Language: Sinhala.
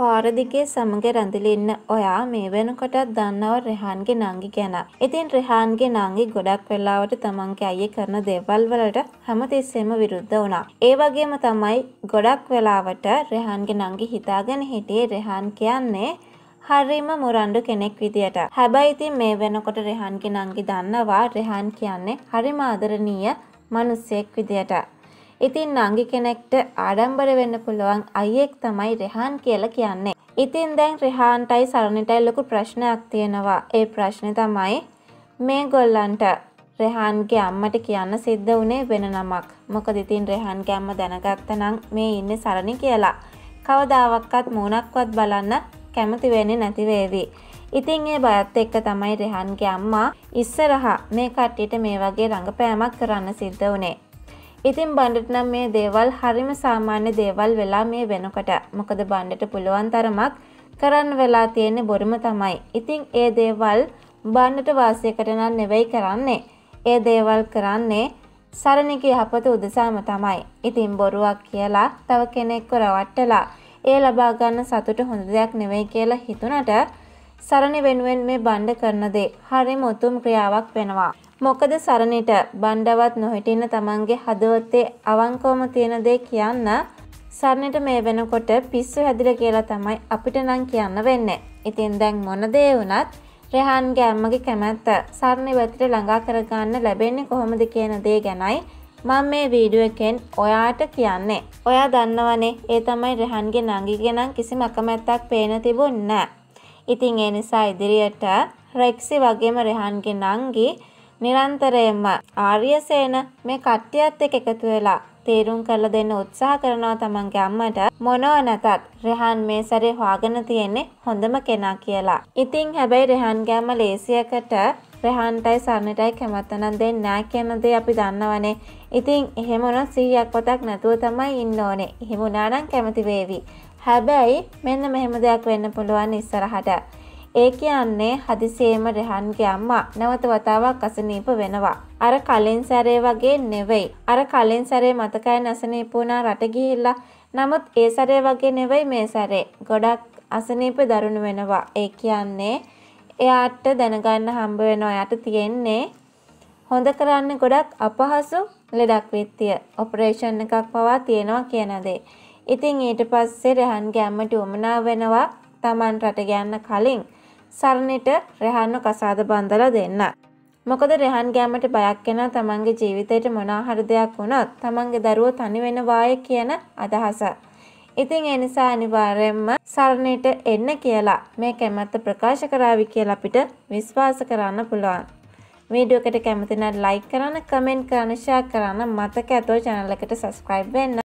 පාරදිගේ සමග රැඳිලින්න ඔයා මේ වෙනකොටත් දන්නව රෙහාන්ගේ නංගි ගැන. ඉතින් රෙහාන්ගේ නංගි ගොඩක් වෙලාවට තමන්ගේ අයියේ කරන දේවල් වලට හැමතිස්සෙම විරුද්ධ වුණා. ඒ වගේම තමයි ගොඩක් වෙලාවට රෙහාන්ගේ නංගි හිතාගෙන හිටියේ රෙහාන් කියන්නේ හරිම මුරණ්ඩු කෙනෙක් විදියට. හැබැයි ඉතින් මේ වෙනකොට රෙහාන්ගේ නංගි දන්නවා රෙහාන් කියන්නේ හරිම ආදරණීය මිනිසෙක් විදියට. ඉතින් නංගි කෙනෙක්ට ආඩම්බර වෙන්න පුළුවන් අයියෙක් තමයි රෙහාන් කියලා කියන්නේ. ඉතින් දැන් රෙහාන්ටයි සරණටයි ලොකු ප්‍රශ්නයක් තියෙනවා. ඒ ප්‍රශ්නේ තමයි මේ ගොල්ලන්ට රෙහන්ගේ අම්මට කියන්න සිද්ධ වනේ වෙන නමක් මොක දෙතින් රෙහන්ගේ අම්ම දැනගත්ත නම් මේ ඉන්න සරණි කියලා. කවදාවක්කත් මූනක්වත් බලන්න කැමතිවෙන නැතිවේවි. ඉතින් ඒ බයත් එක්ක තමයි රෙහන්ගේ අම්මා ඉස්සරහා මේ කට්ටිට මේ වගේ රඟපෑමක් කරන්න සිද්ධ වනේ. ඉතින් බණ්ඩට නම් මේ දේවල් හරිම සාමාන්‍ය දේවල් වෙලා මේ වෙනකොට. මොකද බණ්ඩට පුළුවන් තරමක් කරන්න වෙලා තියෙන්නේ බොරුම තමයි. ඉතින් ඒ දේවල් බණ්ඩට වාසියකට නම් නෙවෙයි කරන්නේ. ඒ දේවල් කරන්නේ සරණිගේ යහපත උදෙසාම තමයි. ඉතින් බොරුවක් කියලා තව කෙනෙක්ව රවට්ටලා ඒ ලබා ගන්න සතුට හොඳ දෙයක් නෙවෙයි කියලා හිතුණට සරණ වෙනුවෙන් මේ බණ්ඩ කරන දේ හරිම උතුම් ක්‍රියාවක් වෙනවා. මොකද සරණට බණ්ඩවත් නොහිටින්න තමන්ගේ හදවතේ අවංකවම තියෙන දේ කියන්න සරණට මේ වෙනකොට පිස්සු හැදිර කියලා තමයි අපිට නම් කියන්න වෙන්න. ඉතින් දැන් මොන දේ වුණත් රෙහන්ගේ අම්මගේ කැමැත්ත සරණ වැතිට ළඟා කරගන්න ලැබෙන්නේ කොහොමද කියන දේ ගැනයි මං මේ වීඩුව එකෙන් ඔයාට කියන්නේ. ඔයා දන්නවනේ ඒ තමයි රහන්ගේ නංගිගෙනම් කිසිම අකමැත්තක් පේන තිබුන් නෑ. ඉතින් ඒ නිසා ඉදිරියට රෙක්සි වගේම රෙහන්ගේ නංගි නිරන්තරයෙන්ම ආර්යසේන මේ කට්ටියත් එක්ක එකතු වෙලා තේරුම් කරලා දෙන්න උත්සාහ කරනවා තමන්ගේ අම්මට මොනව නැතත් රෙහන් මේ සැරේ හොයාගෙන තියෙන්නේ හොඳම කෙනා කියලා. ඉතින් හැබැයි රෙහන් ගෑම ලේසියකට රෙහන්ටයි සරණටයි කැමැත්ත නම් දෙන්නේ නැහැ කියන දේ අපි දන්නවනේ. ඉතින් එහෙම වුණොත් 100ක් පොතක් නැතුව තමයි ඉන්න ඕනේ. එහෙම වුණා නම් කැමති වේවි. හැබැයි මෙන්න මෙහෙම දෙයක් වෙන්න පුළුවන් ඉස්සරහට. ඒ කියන්නේ හදිසියේම රෙහන්ගේ අම්මා නැවත වතාවක් අසනීප වෙනවා. අර කලින් සැරේ වගේ නෙවෙයි. අර කලින් සැරේ මතකයි නැසනීප වුණා රට ගිහිල්ලා. නමුත් ඒ සැරේ වගේ නෙවෙයි මේ සැරේ. ගොඩක් අසනීප දරුණු වෙනවා. ඒ කියන්නේ එයාට දැනගන්න හම්බ වෙනවා යට තියෙන්නේ හොඳ කරන්න ගොඩක් අපහසු ලෙඩක් විත්තිය ඔපරේෂන් එකක් පවා තියෙනවා කියන දේ. ඉතින් ඊට පස්සේ රහන් ගැම්මට උමනා වෙනවා Taman රට යන්න කලින් සරණට රැහන්ව කසාද බන්දලා දෙන්න. මොකද රැහන් ගෑමට බයක් වෙන තමන්ගේ ජීවිතයට මොනාහරි දෙයක් වුණොත් තමන්ගේ දරුවෝ තනි වෙනවාය කියන අදහස. ඉතින් ඒ නිසා අනිවාර්යයෙන්ම සරණට එන්න කියලා මේ කැමැත්ත ප්‍රකාශ කරાવી කියලා අපිට විශ්වාස කරන්න පුළුවන්. වීඩියෝ එකට කැමති නම් ලයික් කරන්න, කමෙන්ට් කරන්න, ෂෙයා කරන්න, මතක ඇතුව channel එකට subscribe වෙන්න.